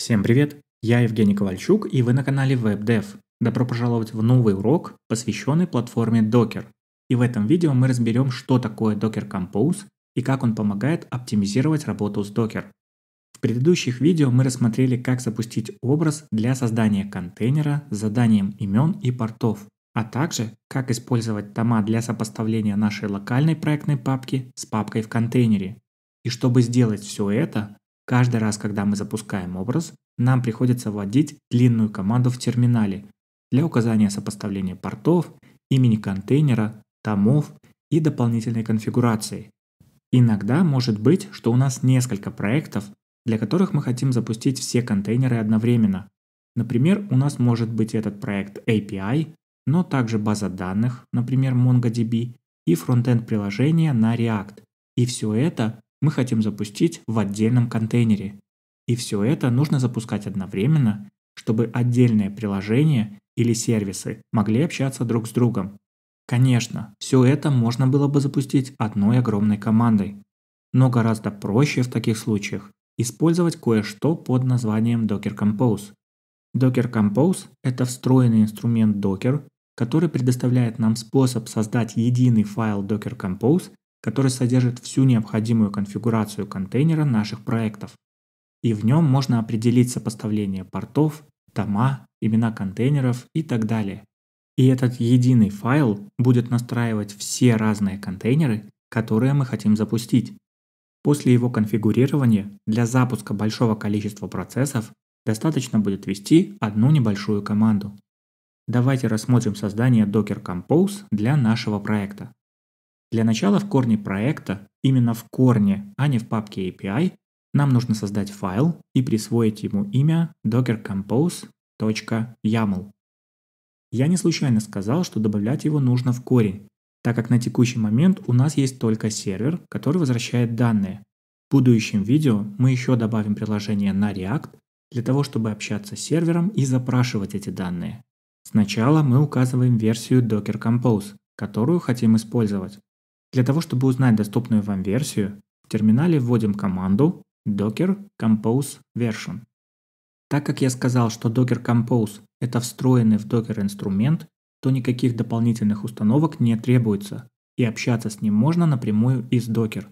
Всем привет! Я Евгений Ковальчук, и вы на канале WebDev. Добро пожаловать в новый урок, посвященный платформе Docker. И в этом видео мы разберем, что такое Docker Compose и как он помогает оптимизировать работу с Docker. В предыдущих видео мы рассмотрели, как запустить образ для создания контейнера с заданием имен и портов, а также как использовать тома для сопоставления нашей локальной проектной папки с папкой в контейнере. И чтобы сделать все это, Каждый раз, когда мы запускаем образ, нам приходится вводить длинную команду в терминале для указания сопоставления портов, имени контейнера, томов и дополнительной конфигурации. Иногда может быть, что у нас несколько проектов, для которых мы хотим запустить все контейнеры одновременно. Например, у нас может быть этот проект API, но также база данных, например, MongoDB, и фронтенд приложения на React. И все это мы хотим запустить в отдельном контейнере. И все это нужно запускать одновременно, чтобы отдельные приложения или сервисы могли общаться друг с другом. Конечно, все это можно было бы запустить одной огромной командой. Но гораздо проще в таких случаях использовать кое-что под названием Docker Compose. Docker Compose – это встроенный инструмент Docker, который предоставляет нам способ создать единый файл Docker Compose который содержит всю необходимую конфигурацию контейнера наших проектов. И в нем можно определить сопоставление портов, тома, имена контейнеров и так далее. И этот единый файл будет настраивать все разные контейнеры, которые мы хотим запустить. После его конфигурирования для запуска большого количества процессов достаточно будет ввести одну небольшую команду. Давайте рассмотрим создание Docker Compose для нашего проекта. Для начала в корне проекта, именно в корне, а не в папке API, нам нужно создать файл и присвоить ему имя docker dockercompose.yaml. Я не случайно сказал, что добавлять его нужно в корень, так как на текущий момент у нас есть только сервер, который возвращает данные. В будущем видео мы еще добавим приложение на React для того, чтобы общаться с сервером и запрашивать эти данные. Сначала мы указываем версию Docker Compose, которую хотим использовать. Для того, чтобы узнать доступную вам версию, в терминале вводим команду docker compose version. Так как я сказал, что Docker Compose – это встроенный в Docker инструмент, то никаких дополнительных установок не требуется, и общаться с ним можно напрямую из Docker.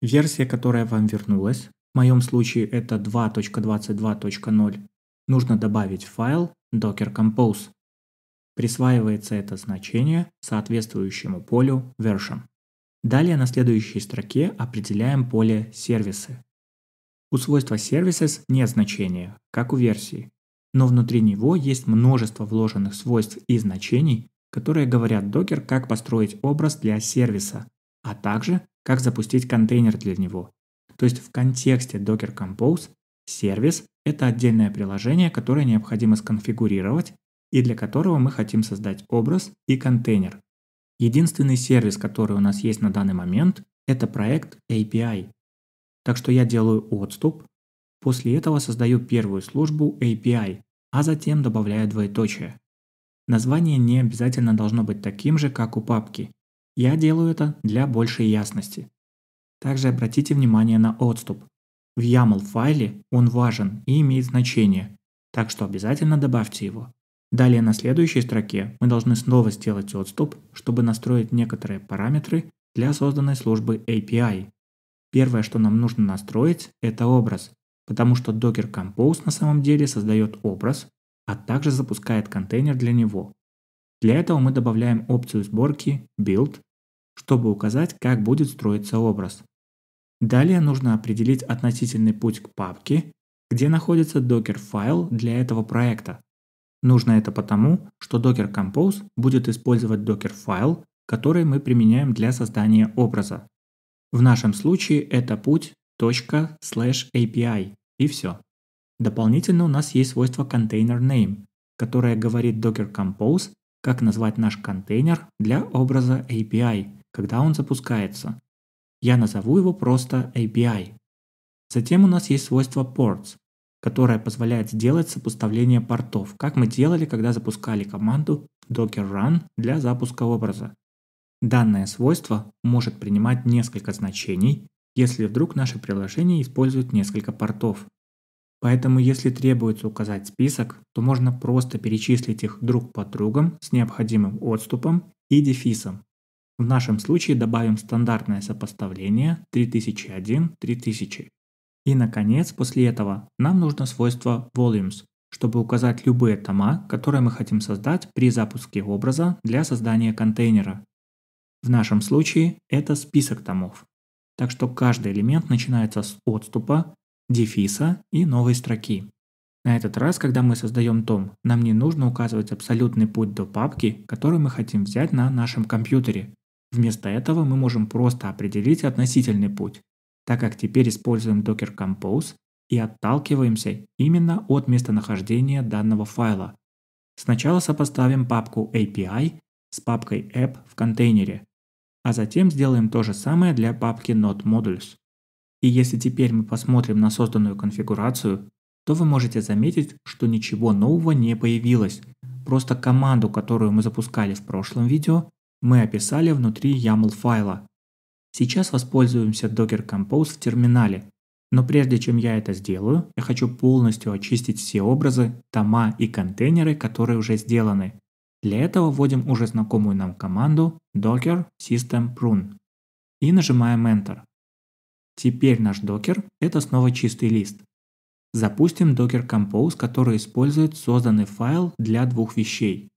Версия, которая вам вернулась, в моем случае это 2.22.0, нужно добавить в файл Docker Compose. Присваивается это значение соответствующему полю version. Далее на следующей строке определяем поле «Сервисы». У свойства «Services» нет значения, как у версии, но внутри него есть множество вложенных свойств и значений, которые говорят докер, как построить образ для сервиса, а также как запустить контейнер для него. То есть в контексте Docker Compose сервис – это отдельное приложение, которое необходимо сконфигурировать и для которого мы хотим создать образ и контейнер. Единственный сервис, который у нас есть на данный момент, это проект API. Так что я делаю отступ, после этого создаю первую службу API, а затем добавляю двоеточие. Название не обязательно должно быть таким же, как у папки. Я делаю это для большей ясности. Также обратите внимание на отступ. В YAML файле он важен и имеет значение, так что обязательно добавьте его. Далее на следующей строке мы должны снова сделать отступ, чтобы настроить некоторые параметры для созданной службы API. Первое, что нам нужно настроить, это образ, потому что Docker Compose на самом деле создает образ, а также запускает контейнер для него. Для этого мы добавляем опцию сборки Build, чтобы указать, как будет строиться образ. Далее нужно определить относительный путь к папке, где находится докер-файл для этого проекта. Нужно это потому, что Docker Compose будет использовать Docker-файл, который мы применяем для создания образа. В нашем случае это путь ./api и все. Дополнительно у нас есть свойство container name, которое говорит Docker Compose, как назвать наш контейнер для образа API, когда он запускается. Я назову его просто API. Затем у нас есть свойство ports, которая позволяет сделать сопоставление портов, как мы делали, когда запускали команду docker run для запуска образа. Данное свойство может принимать несколько значений, если вдруг наше приложение использует несколько портов. Поэтому если требуется указать список, то можно просто перечислить их друг под другом с необходимым отступом и дефисом. В нашем случае добавим стандартное сопоставление 3001-3000 и, наконец, после этого нам нужно свойство volumes, чтобы указать любые тома, которые мы хотим создать при запуске образа для создания контейнера. В нашем случае это список томов. Так что каждый элемент начинается с отступа, дефиса и новой строки. На этот раз, когда мы создаем том, нам не нужно указывать абсолютный путь до папки, которую мы хотим взять на нашем компьютере. Вместо этого мы можем просто определить относительный путь, так как теперь используем Docker Compose и отталкиваемся именно от местонахождения данного файла. Сначала сопоставим папку API с папкой App в контейнере, а затем сделаем то же самое для папки node_modules. И если теперь мы посмотрим на созданную конфигурацию, то вы можете заметить, что ничего нового не появилось. Просто команду, которую мы запускали в прошлом видео, мы описали внутри YAML файла, Сейчас воспользуемся Docker Compose в терминале. Но прежде чем я это сделаю, я хочу полностью очистить все образы, тома и контейнеры, которые уже сделаны. Для этого вводим уже знакомую нам команду docker system prune и нажимаем Enter. Теперь наш докер – это снова чистый лист. Запустим Docker Compose, который использует созданный файл для двух вещей.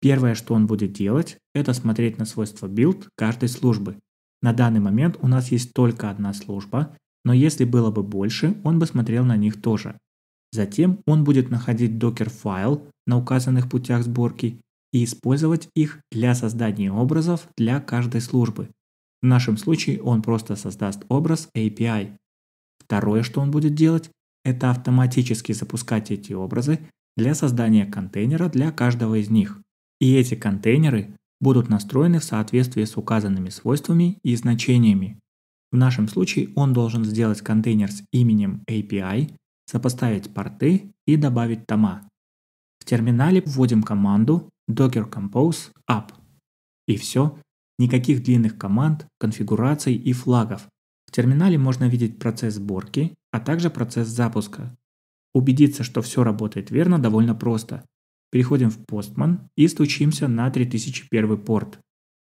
Первое, что он будет делать, это смотреть на свойства build каждой службы. На данный момент у нас есть только одна служба, но если было бы больше, он бы смотрел на них тоже. Затем он будет находить докер-файл на указанных путях сборки и использовать их для создания образов для каждой службы. В нашем случае он просто создаст образ API. Второе, что он будет делать, это автоматически запускать эти образы для создания контейнера для каждого из них. И эти контейнеры будут настроены в соответствии с указанными свойствами и значениями. В нашем случае он должен сделать контейнер с именем API, сопоставить порты и добавить тома. В терминале вводим команду docker compose app. И все. Никаких длинных команд, конфигураций и флагов. В терминале можно видеть процесс сборки, а также процесс запуска. Убедиться, что все работает верно, довольно просто – Переходим в Postman и стучимся на 3001 порт.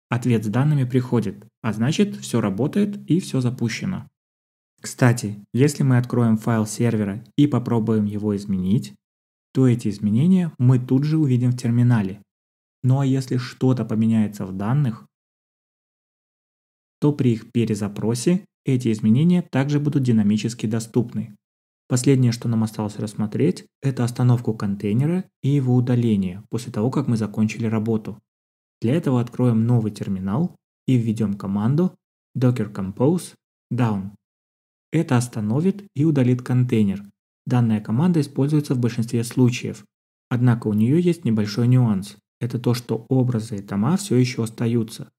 Ответ с данными приходит, а значит все работает и все запущено. Кстати, если мы откроем файл сервера и попробуем его изменить, то эти изменения мы тут же увидим в терминале. Ну а если что-то поменяется в данных, то при их перезапросе эти изменения также будут динамически доступны. Последнее, что нам осталось рассмотреть, это остановку контейнера и его удаление после того, как мы закончили работу. Для этого откроем новый терминал и введем команду docker compose down. Это остановит и удалит контейнер. Данная команда используется в большинстве случаев. Однако у нее есть небольшой нюанс. Это то, что образы и тома все еще остаются.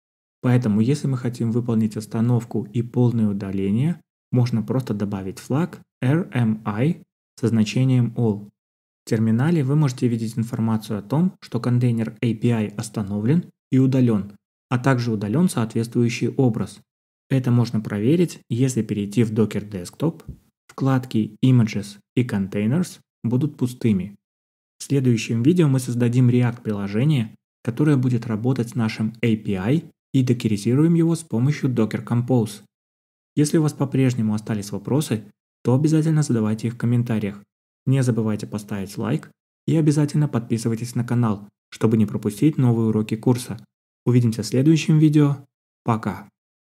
Поэтому если мы хотим выполнить остановку и полное удаление, можно просто добавить флаг RMI со значением all. В терминале вы можете видеть информацию о том, что контейнер API остановлен и удален, а также удален соответствующий образ. Это можно проверить, если перейти в Docker Desktop, вкладки Images и Containers будут пустыми. В следующем видео мы создадим React-приложение, которое будет работать с нашим API и докеризируем его с помощью Docker Compose. Если у вас по-прежнему остались вопросы, то обязательно задавайте их в комментариях. Не забывайте поставить лайк и обязательно подписывайтесь на канал, чтобы не пропустить новые уроки курса. Увидимся в следующем видео. Пока!